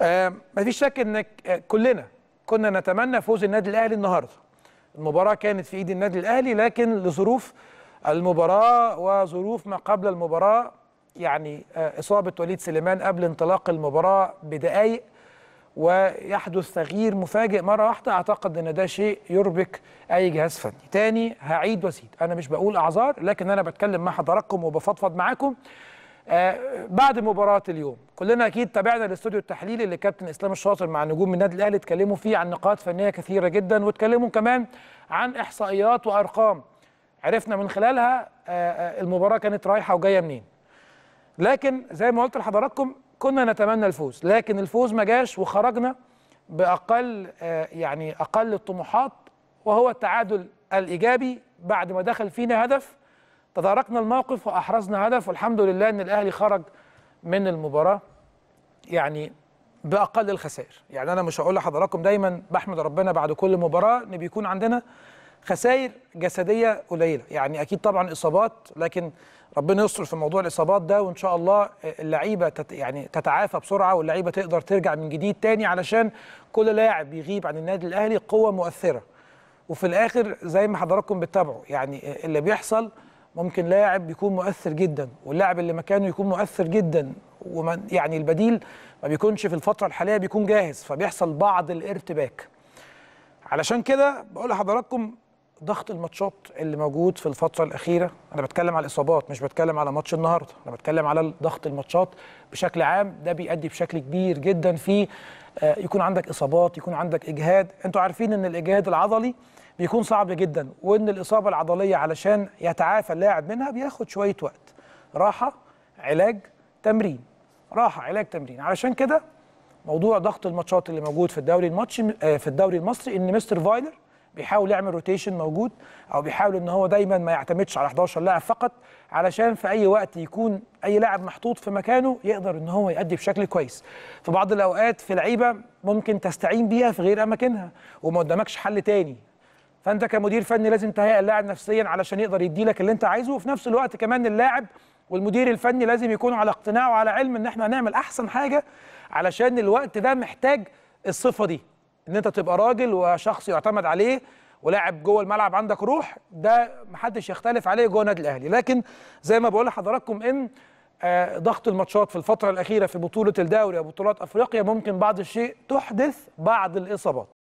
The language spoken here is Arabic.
آه، ما مفيش شك ان آه، كلنا كنا نتمنى فوز النادي الاهلي النهارده المباراه كانت في ايد النادي الاهلي لكن لظروف المباراه وظروف ما قبل المباراه يعني آه، اصابه وليد سليمان قبل انطلاق المباراه بدقائق ويحدث تغيير مفاجئ مره واحده اعتقد ان ده شيء يربك اي جهاز فني تاني هعيد وازيد انا مش بقول اعذار لكن انا بتكلم مع حضراتكم وبفضفض معاكم آه، بعد مباراه اليوم كلنا اكيد تابعنا الاستوديو التحليلي اللي كابتن اسلام الشاطر مع نجوم النادي الاهلي اتكلموا فيه عن نقاط فنيه كثيره جدا واتكلموا كمان عن احصائيات وارقام عرفنا من خلالها آه، آه، المباراه كانت رايحه وجايه منين لكن زي ما قلت لحضراتكم كنا نتمنى الفوز لكن الفوز ما جاش وخرجنا باقل يعني اقل الطموحات وهو التعادل الايجابي بعد ما دخل فينا هدف تداركنا الموقف واحرزنا هدف والحمد لله ان الاهلي خرج من المباراه يعني باقل الخسائر يعني انا مش هقول لحضراتكم دايما بحمد ربنا بعد كل مباراه ان بيكون عندنا خسائر جسديه قليله يعني اكيد طبعا اصابات لكن ربنا يستر في موضوع الاصابات ده وان شاء الله اللعيبه تت يعني تتعافى بسرعه واللعيبه تقدر ترجع من جديد تاني علشان كل لاعب بيغيب عن النادي الاهلي قوه مؤثره وفي الاخر زي ما حضراتكم بتتابعوا يعني اللي بيحصل ممكن لاعب يكون مؤثر جدا واللاعب اللي مكانه يكون مؤثر جدا ومن يعني البديل ما بيكونش في الفتره الحاليه بيكون جاهز فبيحصل بعض الارتباك علشان كده بقول لحضراتكم ضغط الماتشات اللي موجود في الفترة الأخيرة أنا بتكلم على الإصابات مش بتكلم على ماتش النهاردة أنا بتكلم على ضغط الماتشات بشكل عام ده بيؤدي بشكل كبير جدا في آه، يكون عندك إصابات يكون عندك إجهاد أنتوا عارفين إن الإجهاد العضلي بيكون صعب جدا وان الاصابه العضليه علشان يتعافى اللاعب منها بياخد شويه وقت راحه علاج تمرين راحه علاج تمرين علشان كده موضوع ضغط الماتشات اللي موجود في الدوري الماتش آه، في الدوري المصري ان مستر فايلر بيحاول يعمل روتيشن موجود او بيحاول ان هو دايما ما يعتمدش على 11 لاعب فقط علشان في اي وقت يكون اي لاعب محطوط في مكانه يقدر ان هو يأدي بشكل كويس في بعض الاوقات في لعيبه ممكن تستعين بيها في غير اماكنها وما قدامكش حل تاني فانت كمدير فني لازم تهيئ اللاعب نفسيا علشان يقدر يدي لك اللي انت عايزه وفي نفس الوقت كمان اللاعب والمدير الفني لازم يكونوا على اقتناع وعلى علم ان احنا هنعمل احسن حاجه علشان الوقت ده محتاج الصفه دي ان انت تبقى راجل وشخص يعتمد عليه ولاعب جوه الملعب عندك روح ده محدش يختلف عليه جوه النادي الاهلي لكن زي ما بقول لحضراتكم ان آه، ضغط الماتشات في الفتره الاخيره في بطوله الدوري وبطولات افريقيا ممكن بعض الشيء تحدث بعض الاصابات